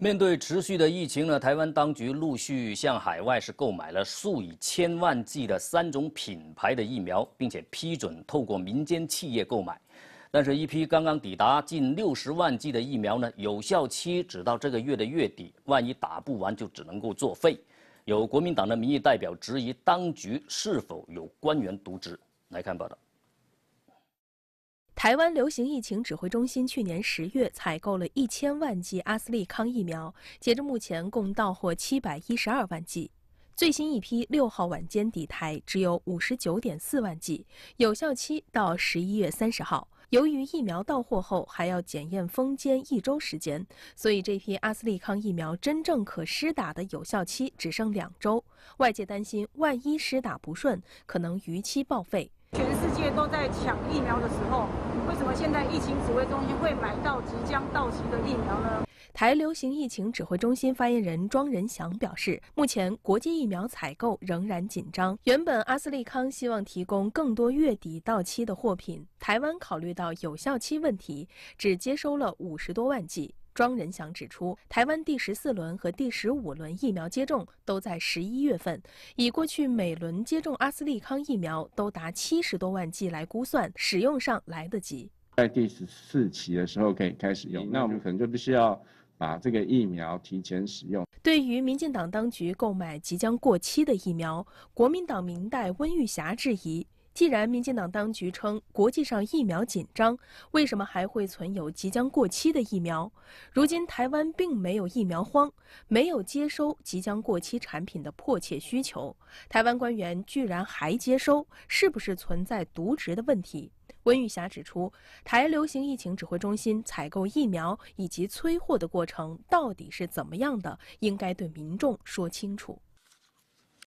面对持续的疫情呢，台湾当局陆续向海外是购买了数以千万计的三种品牌的疫苗，并且批准透过民间企业购买。但是，一批刚刚抵达近六十万剂的疫苗呢，有效期只到这个月的月底，万一打不完就只能够作废。有国民党的民意代表质疑当局是否有官员渎职。来看报道。台湾流行疫情指挥中心去年十月采购了一千万剂阿斯利康疫苗，截至目前共到货七百一十二万剂。最新一批六号晚间抵台，只有五十九点四万剂，有效期到十一月三十号。由于疫苗到货后还要检验封间一周时间，所以这批阿斯利康疫苗真正可施打的有效期只剩两周。外界担心，万一施打不顺，可能逾期报废。全世界都在抢疫苗的时候，为什么现在疫情指挥中心会买到即将到期的疫苗呢？台流行疫情指挥中心发言人庄仁祥表示，目前国际疫苗采购仍然紧张。原本阿斯利康希望提供更多月底到期的货品，台湾考虑到有效期问题，只接收了五十多万剂。庄仁祥指出，台湾第十四轮和第十五轮疫苗接种都在十一月份。以过去每轮接种阿斯利康疫苗都达七十多万剂来估算，使用上来得及。在第十四期的时候可以开始用，那我们可能就必须要把这个疫苗提前使用。对于民进党当局购买即将过期的疫苗，国民党明代温玉霞质疑。既然民进党当局称国际上疫苗紧张，为什么还会存有即将过期的疫苗？如今台湾并没有疫苗荒，没有接收即将过期产品的迫切需求，台湾官员居然还接收，是不是存在渎职的问题？温玉霞指出，台流行疫情指挥中心采购疫苗以及催货的过程到底是怎么样的，应该对民众说清楚。